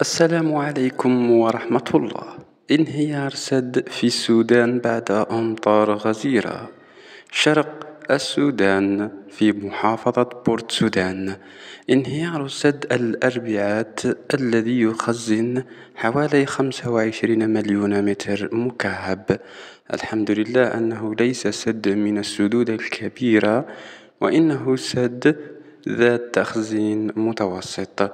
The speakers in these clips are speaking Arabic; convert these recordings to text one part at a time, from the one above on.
السلام عليكم ورحمة الله انهيار سد في السودان بعد أمطار غزيرة شرق السودان في محافظة بورت سودان انهيار سد الأربعاء الذي يخزن حوالي 25 مليون متر مكعب الحمد لله أنه ليس سد من السدود الكبيرة وإنه سد ذات تخزين متوسط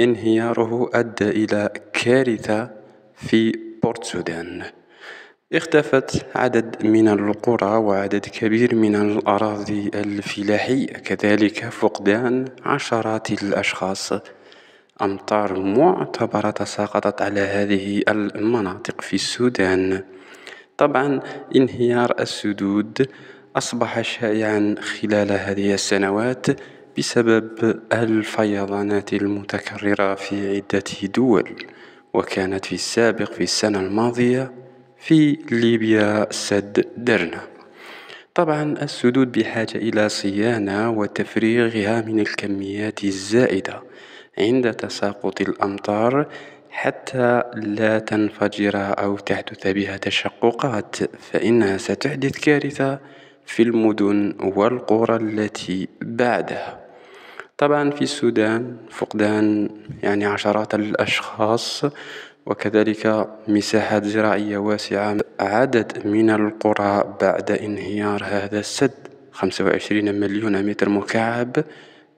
انهياره أدى إلى كارثة في بورت سودان اختفت عدد من القرى وعدد كبير من الأراضي الفلاحية كذلك فقدان عشرات الأشخاص أمطار معتبرة تساقطت على هذه المناطق في السودان طبعا انهيار السدود أصبح شائعا خلال هذه السنوات بسبب الفيضانات المتكررة في عدة دول وكانت في السابق في السنة الماضية في ليبيا سد درنا طبعا السدود بحاجة إلى صيانة وتفريغها من الكميات الزائدة عند تساقط الأمطار حتى لا تنفجر أو تحدث بها تشققات فإنها ستحدث كارثة في المدن والقرى التي بعدها طبعا في السودان فقدان يعني عشرات الأشخاص وكذلك مساحات زراعية واسعة عدد من القرى بعد انهيار هذا السد 25 مليون متر مكعب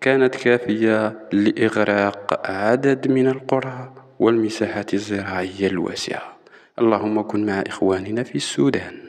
كانت كافية لإغراق عدد من القرى والمساحات الزراعية الواسعة اللهم كن مع إخواننا في السودان